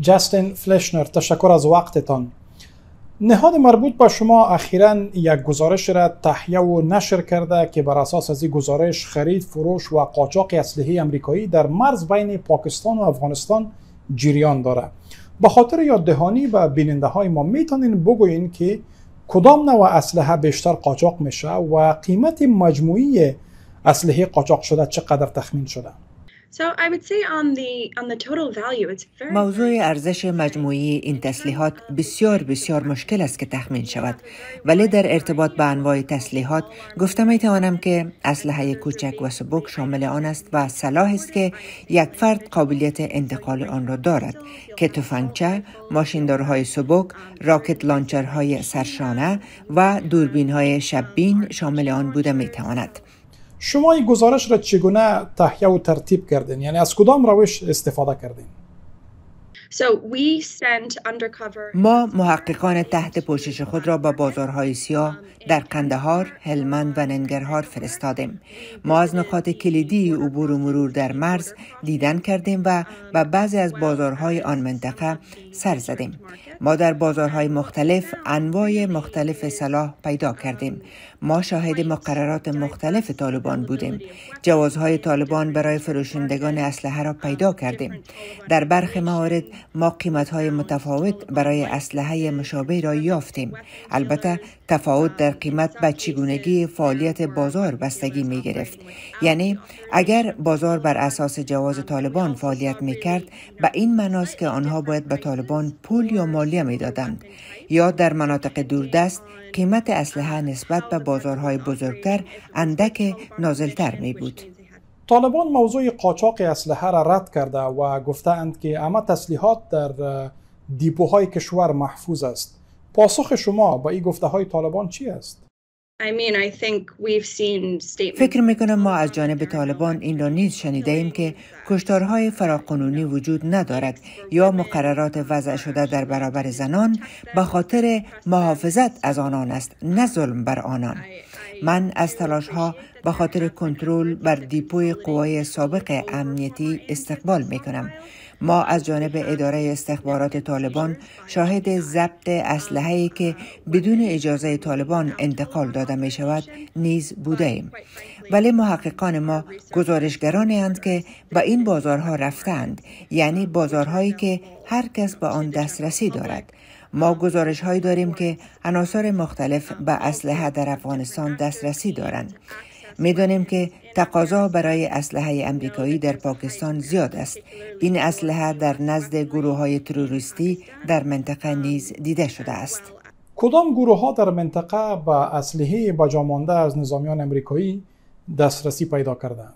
جاستین فلشنر تشکر از وقتتان نهاد مربوط به شما اخیرا یک گزارش را تهیه و نشر کرده که بر اساس از این گزارش خرید فروش و قاچاق اسلحه امریکایی در مرز بین پاکستان و افغانستان جریان داره به خاطر یاد دهانی به بیننده های ما میتونین بگوین که کدام نوع اسلحه بیشتر قاچاق میشه و قیمت مجموعی اسلحه قاچاق شده چقدر تخمین شده موضوع ارزش مجموعی این تسلیحات بسیار بسیار مشکل است که تخمین شود ولی در ارتباط به انواع تسلیحات گفته می توانم که اسلحه کوچک و سبک شامل آن است و صلاح است که یک فرد قابلیت انتقال آن را دارد که تفنگچه، ماشیندارهای سبک، راکت لانچرهای سرشانه و دوربینهای شبین شامل آن بوده می تواند. شما این گزارش را چگونه تهیه و ترتیب کردین یعنی از کدام روش استفاده کردین ما محققان تحت پوشش خود را به بازارهای سیاه در قندهار، هلمند و ننگرهار فرستادیم. ما از نقاط کلیدی عبور و مرور در مرز دیدن کردیم و به بعضی از بازارهای آن منطقه سر زدیم. ما در بازارهای مختلف انواع مختلف سلاح پیدا کردیم ما شاهد مقررات مختلف طالبان بودیم جوازهای طالبان برای فروشندگان اسلحه را پیدا کردیم در برخی موارد ما قیمتهای متفاوت برای اسلحه مشابه را یافتیم البته تفاوت در قیمت به چگونگی فعالیت بازار بستگی می گرفت یعنی اگر بازار بر اساس جواز طالبان فعالیت می کرد به این مناس که آنها باید به طالبان پول یا مال مالیه میدادند یا در مناطق دوردست قیمت اسلحه نسبت به بازارهای بزرگتر اندک نازلتر می بود. طالبان موضوع قاچاق اسلحه را رد کرده و گفتند که اما تسلیحات در دیپوهای کشور محفوظ است. پاسخ شما با این گفته های طالبان چی است؟ فکر میکنم ما از جانب طالبان این را نیز شنیده ایم که کشتارهای فراقانونی وجود ندارد یا مقررات وضع شده در برابر زنان به خاطر محافظت از آنان است نه ظلم بر آنان من از تلاش ها به خاطر کنترل بر دیپوی قوای سابق امنیتی استقبال می کنم. ما از جانب اداره استخبارات طالبان شاهد ضبط اسلحه‌ای که بدون اجازه طالبان انتقال داده می شود نیز بوده ایم. ولی محققان ما گزارشگرانی اند که به این بازارها رفتند یعنی بازارهایی که هر کس به آن دسترسی دارد ما گزارش هایی داریم که عناصر مختلف به اسلحه در افغانستان دسترسی دارند. میدانیم که تقاضا برای اسلحه امریکایی در پاکستان زیاد است. این اسلحه در نزد گروه های تروریستی در منطقه نیز دیده شده است. کدام گروه ها در منطقه به اسلحه بجامانده از نظامیان امریکایی دسترسی پیدا کردند؟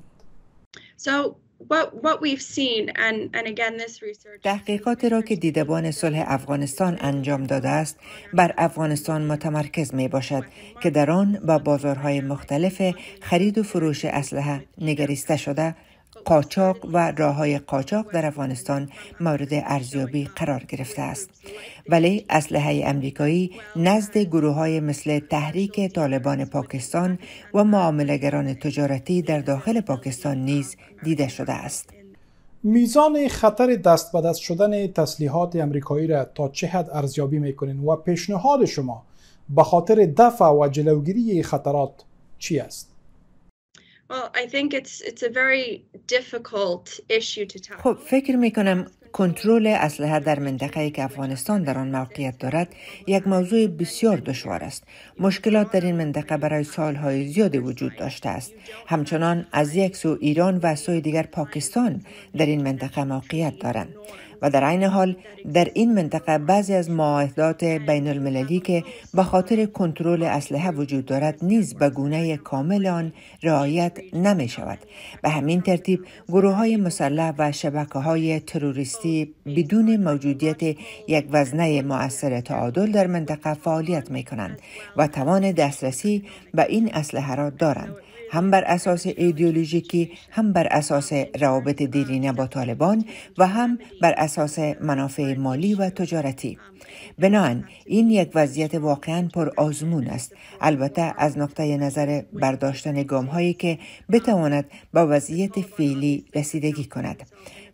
تحقیقاتی را که دیدبان صلح افغانستان انجام داده است بر افغانستان متمرکز می باشد که در آن با بازارهای مختلف خرید و فروش اسلحه نگریسته شده قاچاق و راه های قاچاق در افغانستان مورد ارزیابی قرار گرفته است ولی اسلحه امریکایی نزد گروه های مثل تحریک طالبان پاکستان و معاملگران تجارتی در داخل پاکستان نیز دیده شده است میزان خطر دست به دست شدن تسلیحات امریکایی را تا چه حد ارزیابی میکنین و پیشنهاد شما به خاطر دفع و جلوگیری خطرات چی است؟ Well, I think it's it's a very difficult issue to tackle. خب فکر میکنم کنترل اسلحه در منطقه که افغانستان در آن موقعیت دارد یک موضوع بسیار دشوار است مشکلات در این منطقه برای سالهای زیادی وجود داشته است همچنان از یک سو ایران و سوی دیگر پاکستان در این منطقه موقعیت دارند و در عین حال در این منطقه بعضی از معاهدات بین المللی که به خاطر کنترل اسلحه وجود دارد نیز به گونه کامل آن رعایت نمی شود به همین ترتیب گروه های مسلح و شبکه های تروریستی بدون موجودیت یک وزنه مؤثر تعادل در منطقه فعالیت می کنند و توان دسترسی به این اسلحه را دارند هم بر اساس ایدیولوژیکی، هم بر اساس روابط دیرینه با طالبان و هم بر اساس منافع مالی و تجارتی بنابراین این یک وضعیت واقعا پر آزمون است البته از نقطه نظر برداشتن گام هایی که بتواند با وضعیت فعلی رسیدگی کند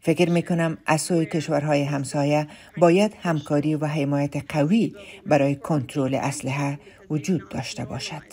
فکر می کنم از سوی کشورهای همسایه باید همکاری و حمایت قوی برای کنترل اسلحه وجود داشته باشد.